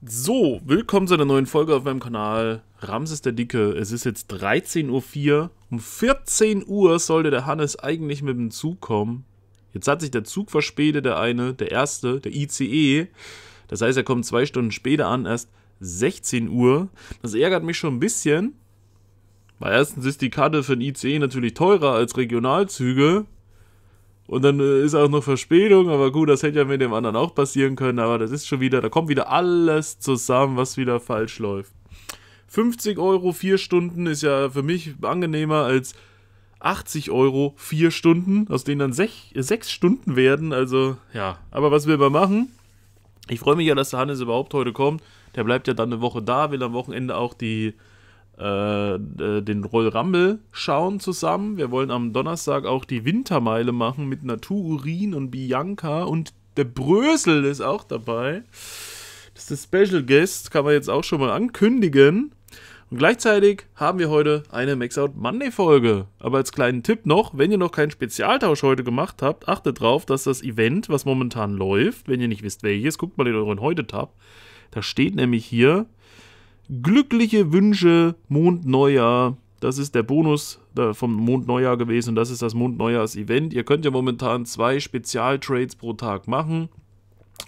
So, willkommen zu einer neuen Folge auf meinem Kanal. Ramses der Dicke, es ist jetzt 13.04 Uhr. Um 14 Uhr sollte der Hannes eigentlich mit dem Zug kommen. Jetzt hat sich der Zug verspätet, der eine, der erste, der ICE. Das heißt, er kommt zwei Stunden später an, erst 16 Uhr. Das ärgert mich schon ein bisschen. Weil erstens ist die Karte für den ICE natürlich teurer als Regionalzüge. Und dann äh, ist auch noch Verspätung, aber gut, das hätte ja mit dem anderen auch passieren können, aber das ist schon wieder, da kommt wieder alles zusammen, was wieder falsch läuft. 50 Euro, 4 Stunden ist ja für mich angenehmer als 80 Euro, 4 Stunden, aus denen dann 6, 6 Stunden werden. Also ja, aber was will man machen? Ich freue mich ja, dass der Hannes überhaupt heute kommt. Der bleibt ja dann eine Woche da, will am Wochenende auch die äh, äh, den Roll Rumble schauen zusammen. Wir wollen am Donnerstag auch die Wintermeile machen mit Natururin und Bianca und der Brösel ist auch dabei. Das ist der Special Guest, kann man jetzt auch schon mal ankündigen. Und gleichzeitig haben wir heute eine Maxout Monday Folge. Aber als kleinen Tipp noch, wenn ihr noch keinen Spezialtausch heute gemacht habt, achtet drauf, dass das Event, was momentan läuft, wenn ihr nicht wisst welches, guckt mal in euren Heute-Tab. Da steht nämlich hier glückliche Wünsche, Mondneujahr. Das ist der Bonus vom Mondneujahr gewesen das ist das Mondneujahrs-Event. Ihr könnt ja momentan zwei Spezialtrades pro Tag machen.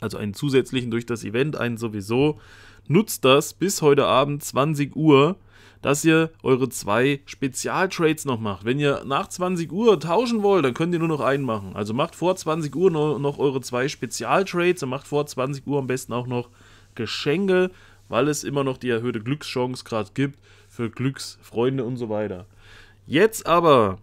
Also einen zusätzlichen durch das Event, einen sowieso. Nutzt das bis heute Abend 20 Uhr, dass ihr eure zwei Spezialtrades noch macht. Wenn ihr nach 20 Uhr tauschen wollt, dann könnt ihr nur noch einen machen. Also macht vor 20 Uhr noch eure zwei Spezialtrades und macht vor 20 Uhr am besten auch noch Geschenke weil es immer noch die erhöhte Glückschance gerade gibt für Glücksfreunde und so weiter. Jetzt aber,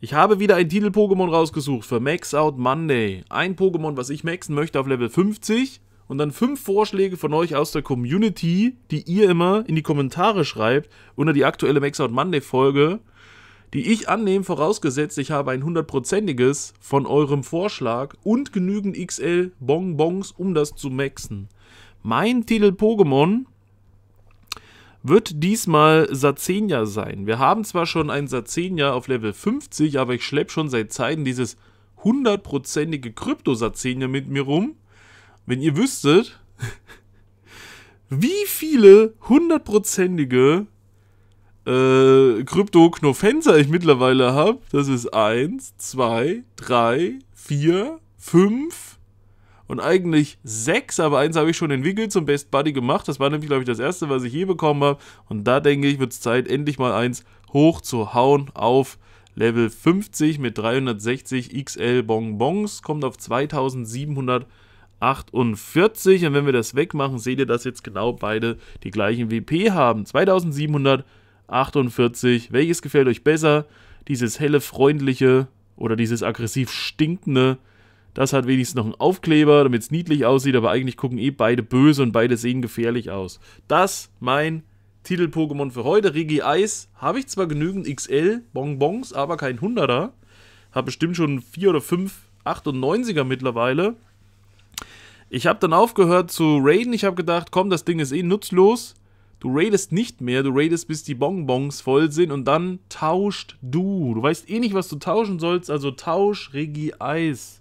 ich habe wieder ein Titel-Pokémon rausgesucht für Max Out Monday. Ein Pokémon, was ich maxen möchte auf Level 50 und dann fünf Vorschläge von euch aus der Community, die ihr immer in die Kommentare schreibt unter die aktuelle Max Out Monday Folge, die ich annehme, vorausgesetzt ich habe ein hundertprozentiges von eurem Vorschlag und genügend XL Bonbons, um das zu maxen. Mein Titel Pokémon wird diesmal Sazenia sein. Wir haben zwar schon ein Sazenia auf Level 50, aber ich schleppe schon seit Zeiten dieses hundertprozentige krypto sazenia mit mir rum. Wenn ihr wüsstet, wie viele hundertprozentige äh, Krypto-Knofenser ich mittlerweile habe, das ist 1, 2, 3, 4, 5, und eigentlich sechs, aber eins habe ich schon entwickelt zum Best Buddy gemacht. Das war nämlich, glaube ich, das erste, was ich hier bekommen habe. Und da denke ich, wird es Zeit, endlich mal eins hochzuhauen auf Level 50 mit 360 XL Bonbons. Kommt auf 2700 48 und wenn wir das wegmachen, seht ihr, dass jetzt genau beide die gleichen WP haben. 2748. Welches gefällt euch besser? Dieses helle, freundliche oder dieses aggressiv stinkende das hat wenigstens noch einen Aufkleber, damit es niedlich aussieht, aber eigentlich gucken eh beide böse und beide sehen gefährlich aus. Das mein Titel-Pokémon für heute. Regi Eis habe ich zwar genügend XL-Bonbons, aber kein 100er. Habe bestimmt schon 4 oder 5 98er mittlerweile. Ich habe dann aufgehört zu raiden. Ich habe gedacht, komm, das Ding ist eh nutzlos. Du raidest nicht mehr, du raidest bis die Bonbons voll sind und dann tauscht du. Du weißt eh nicht, was du tauschen sollst, also tausch Regi Eis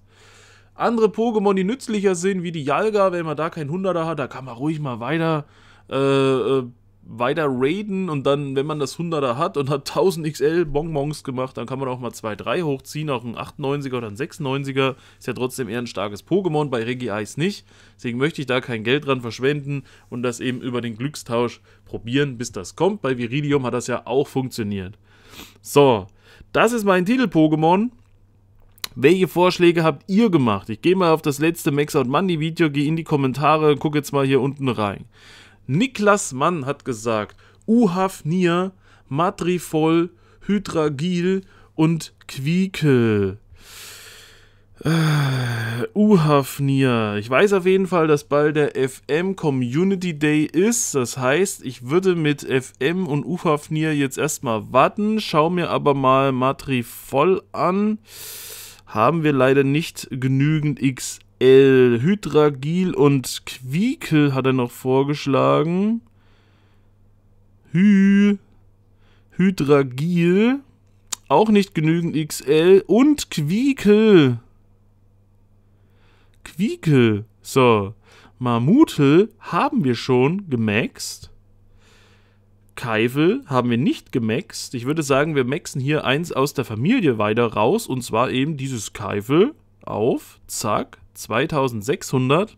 andere Pokémon, die nützlicher sind, wie die Jalga, wenn man da kein 100er hat, da kann man ruhig mal weiter, äh, äh weiter raiden und dann, wenn man das 100er hat und hat 1000 XL Bonbons gemacht, dann kann man auch mal 2, 3 hochziehen, auch ein 98er oder ein 96er, ist ja trotzdem eher ein starkes Pokémon, bei Regice nicht, deswegen möchte ich da kein Geld dran verschwenden und das eben über den Glückstausch probieren, bis das kommt, bei Viridium hat das ja auch funktioniert. So, das ist mein Titel-Pokémon, welche Vorschläge habt ihr gemacht? Ich gehe mal auf das letzte Max Out Money Video, gehe in die Kommentare, und gucke jetzt mal hier unten rein. Niklas Mann hat gesagt, Uhafnir, Matrifol, Hydragil und Quieke. Äh, Uhafnir. Ich weiß auf jeden Fall, dass bald der FM Community Day ist. Das heißt, ich würde mit FM und Uhafnir jetzt erstmal warten, schau mir aber mal Matri voll an haben wir leider nicht genügend XL. Hydragil und Quiekel hat er noch vorgeschlagen. Hy. Hydragil. Auch nicht genügend XL. Und Quiekel. Quiekel. So. Mammutel haben wir schon gemaxt. Keivel haben wir nicht gemaxt. Ich würde sagen, wir maxen hier eins aus der Familie weiter raus. Und zwar eben dieses Keivel auf, zack, 2600.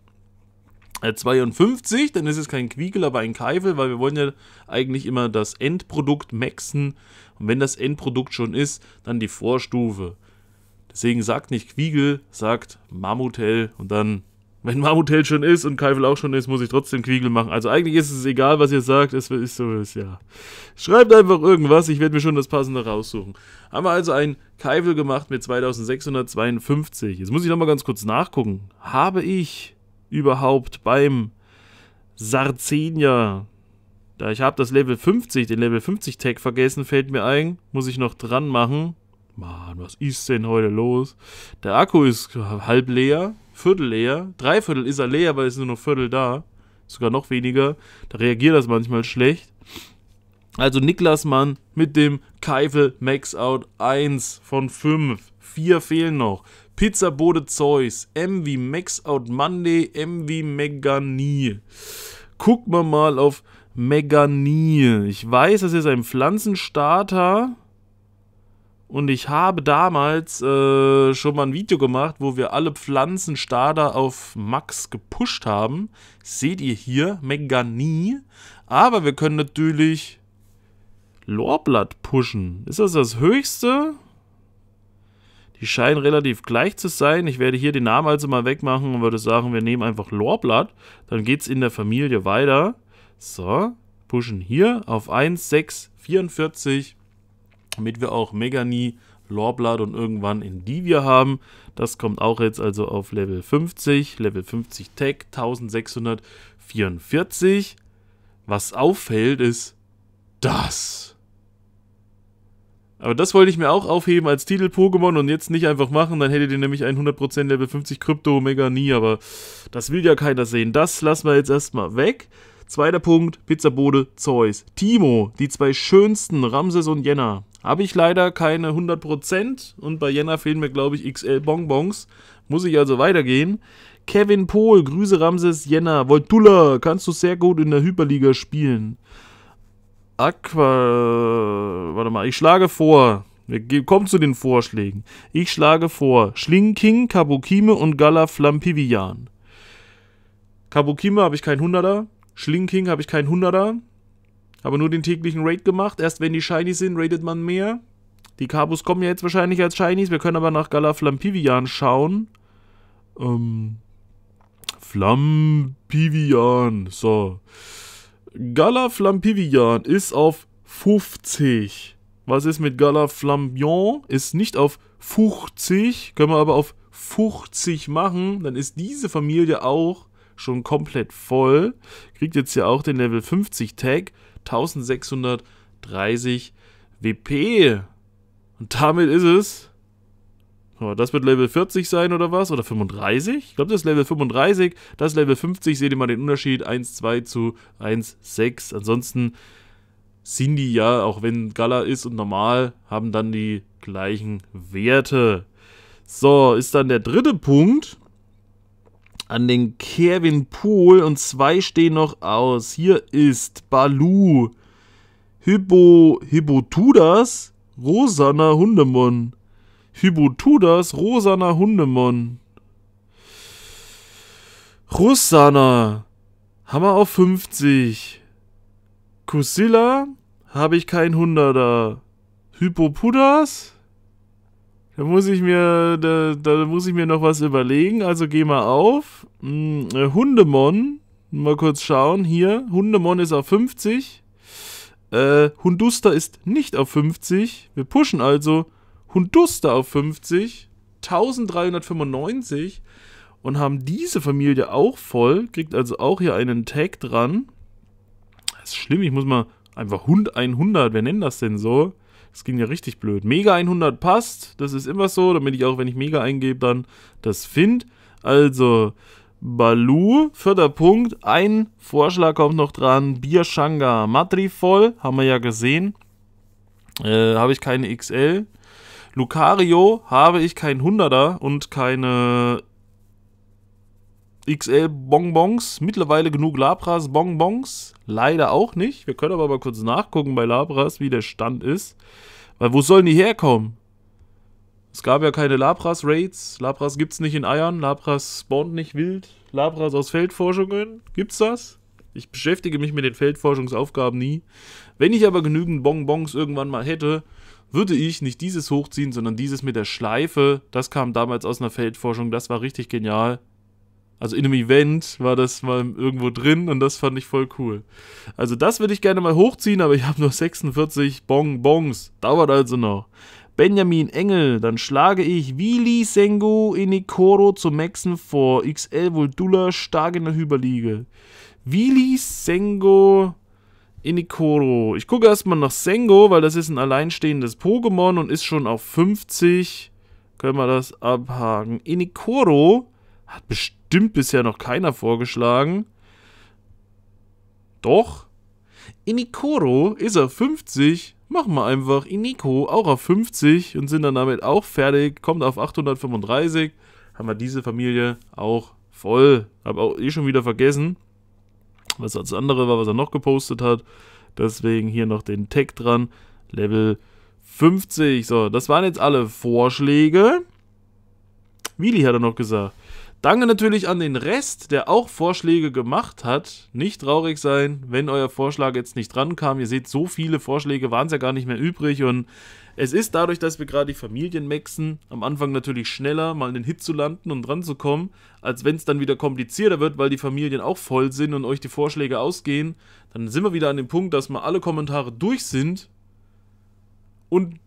Äh, dann ist es kein Quiegel, aber ein Keivel, weil wir wollen ja eigentlich immer das Endprodukt maxen. Und wenn das Endprodukt schon ist, dann die Vorstufe. Deswegen sagt nicht Quiegel, sagt Mammutel und dann wenn Marmutell schon ist und Keifel auch schon ist, muss ich trotzdem Quiegel machen. Also eigentlich ist es egal, was ihr sagt, es ist so, es ja. Schreibt einfach irgendwas, ich werde mir schon das Passende raussuchen. Haben wir also einen Keifel gemacht mit 2652. Jetzt muss ich nochmal ganz kurz nachgucken. Habe ich überhaupt beim Sarzenia, da ich habe das Level 50, den Level 50 Tag vergessen, fällt mir ein, muss ich noch dran machen. Mann, was ist denn heute los? Der Akku ist halb leer, Viertel leer, Dreiviertel ist er leer, weil es nur noch Viertel da. Sogar noch weniger. Da reagiert das manchmal schlecht. Also Niklas Mann mit dem Keifel Max Out 1 von 5. Vier fehlen noch. Pizza Pizzabode Zeus, MV Max Out Monday, MV Megani. Gucken wir mal auf Megani. Ich weiß, das ist ein Pflanzenstarter. Und ich habe damals äh, schon mal ein Video gemacht, wo wir alle Pflanzenstarter auf Max gepusht haben. Seht ihr hier, Megani. Aber wir können natürlich Lorblatt pushen. Ist das das höchste? Die scheinen relativ gleich zu sein. Ich werde hier den Namen also mal wegmachen und würde sagen, wir nehmen einfach Lorblatt. Dann geht es in der Familie weiter. So, pushen hier auf 1, 6, 44 damit wir auch Megani, Lorblatt und irgendwann Indivia haben. Das kommt auch jetzt also auf Level 50, Level 50 Tech, 1644. Was auffällt, ist das. Aber das wollte ich mir auch aufheben als Titel-Pokémon und jetzt nicht einfach machen, dann hättet ihr nämlich 100% Level 50 Krypto-Mega nie, aber das will ja keiner sehen. Das lassen wir jetzt erstmal weg. Zweiter Punkt, Pizzabode Zeus. Timo, die zwei schönsten, Ramses und Jenna. Habe ich leider keine 100% und bei Jenna fehlen mir, glaube ich, XL Bonbons. Muss ich also weitergehen. Kevin Pohl, Grüße Ramses, Jenna. Voltulla, kannst du sehr gut in der Hyperliga spielen. Aqua. Warte mal, ich schlage vor. Wir kommen zu den Vorschlägen. Ich schlage vor Schlingking, Kabukime und Gala Flampivian. Kabukime habe ich kein Hunderter. Schlinking habe ich keinen Hunderter. Habe nur den täglichen Raid gemacht. Erst wenn die Shinies sind, raidet man mehr. Die Kabus kommen ja jetzt wahrscheinlich als Shinies. Wir können aber nach Galaflampivian schauen. Ähm, Flampivian. So. Galaflampivian ist auf 50. Was ist mit Galaflampion? Ist nicht auf 50. Können wir aber auf 50 machen. Dann ist diese Familie auch schon komplett voll. Kriegt jetzt ja auch den Level 50 Tag. 1630 WP. Und damit ist es. Oh, das wird Level 40 sein oder was? Oder 35? Ich glaube, das ist Level 35. Das Level 50. Seht ihr mal den Unterschied? 1, 2 zu 1, 6. Ansonsten sind die ja, auch wenn Gala ist und normal, haben dann die gleichen Werte. So, ist dann der dritte Punkt an den Kevin Pool und zwei stehen noch aus. Hier ist Balu, Hippo, Hippo Tudas, Rosana Hundemon. Hippo Tudas, Rosana Hundemon. Rosana, Hammer auf 50. Kusilla, habe ich kein Hunderter. Hypopudas? Da muss ich mir, da, da muss ich mir noch was überlegen. Also geh mal auf. Hm, äh, Hundemon. Mal kurz schauen. Hier. Hundemon ist auf 50. Äh, Hunduster ist nicht auf 50. Wir pushen also Hunduster auf 50. 1395. Und haben diese Familie auch voll. Kriegt also auch hier einen Tag dran. Das ist schlimm. Ich muss mal einfach Hund 100. Wer nennt das denn so? Das ging ja richtig blöd. Mega 100 passt, das ist immer so, damit ich auch, wenn ich Mega eingebe, dann das finde. Also, Balu, vierter Punkt. Ein Vorschlag kommt noch dran. Bierschanga voll, haben wir ja gesehen. Äh, habe ich keine XL. Lucario habe ich kein 100er und keine XL-Bonbons, mittlerweile genug Labras-Bonbons. Leider auch nicht. Wir können aber mal kurz nachgucken bei Labras, wie der Stand ist. Weil wo sollen die herkommen? Es gab ja keine Labras-Raids. Labras gibt es nicht in Eiern. Labras spawnt nicht wild. Labras aus Feldforschungen. Gibt's das? Ich beschäftige mich mit den Feldforschungsaufgaben nie. Wenn ich aber genügend Bonbons irgendwann mal hätte, würde ich nicht dieses hochziehen, sondern dieses mit der Schleife. Das kam damals aus einer Feldforschung. Das war richtig genial. Also in einem Event war das mal irgendwo drin und das fand ich voll cool. Also das würde ich gerne mal hochziehen, aber ich habe nur 46 Bonbons. Dauert also noch. Benjamin Engel, dann schlage ich Willi Sengo Inikoro zu Maxen vor. XL Voldula stark in der Hyperliege. Willi Sengo Inikoro. Ich gucke erstmal nach Sengo, weil das ist ein alleinstehendes Pokémon und ist schon auf 50. Können wir das abhaken. Inikoro hat bestimmt bisher noch keiner vorgeschlagen. Doch. Inikoro ist auf 50. Machen wir einfach Iniko auch auf 50 und sind dann damit auch fertig. Kommt auf 835. Haben wir diese Familie auch voll. Hab auch eh schon wieder vergessen, was das andere war, was er noch gepostet hat. Deswegen hier noch den Tag dran. Level 50. So, das waren jetzt alle Vorschläge. Wili hat er noch gesagt. Danke natürlich an den Rest, der auch Vorschläge gemacht hat. Nicht traurig sein, wenn euer Vorschlag jetzt nicht drankam. Ihr seht, so viele Vorschläge waren es ja gar nicht mehr übrig. Und es ist dadurch, dass wir gerade die Familien maxen, am Anfang natürlich schneller, mal einen Hit zu landen und dran zu kommen, als wenn es dann wieder komplizierter wird, weil die Familien auch voll sind und euch die Vorschläge ausgehen. Dann sind wir wieder an dem Punkt, dass mal alle Kommentare durch sind und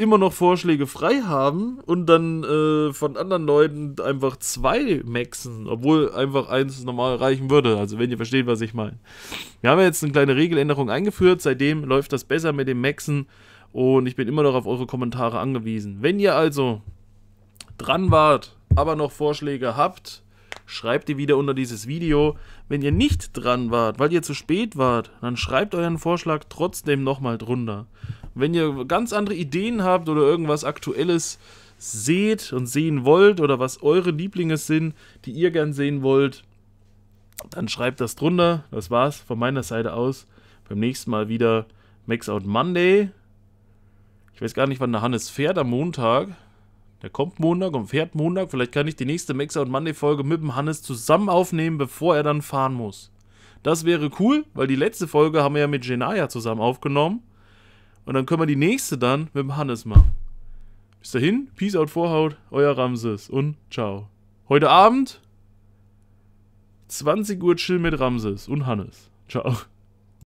immer noch Vorschläge frei haben und dann äh, von anderen Leuten einfach zwei maxen, obwohl einfach eins normal reichen würde. Also wenn ihr versteht, was ich meine. Wir haben jetzt eine kleine Regeländerung eingeführt, seitdem läuft das besser mit dem Maxen und ich bin immer noch auf eure Kommentare angewiesen. Wenn ihr also dran wart, aber noch Vorschläge habt, schreibt ihr wieder unter dieses Video. Wenn ihr nicht dran wart, weil ihr zu spät wart, dann schreibt euren Vorschlag trotzdem nochmal drunter. Wenn ihr ganz andere Ideen habt oder irgendwas Aktuelles seht und sehen wollt oder was eure Lieblinge sind, die ihr gern sehen wollt, dann schreibt das drunter. Das war's von meiner Seite aus. Beim nächsten Mal wieder Max Out Monday. Ich weiß gar nicht, wann der Hannes fährt am Montag. Der kommt Montag und fährt Montag. Vielleicht kann ich die nächste Mixer und Monday-Folge mit dem Hannes zusammen aufnehmen, bevor er dann fahren muss. Das wäre cool, weil die letzte Folge haben wir ja mit Genaya zusammen aufgenommen. Und dann können wir die nächste dann mit dem Hannes machen. Bis dahin, Peace out, Vorhaut, euer Ramses und ciao. Heute Abend 20 Uhr Chill mit Ramses und Hannes. Ciao.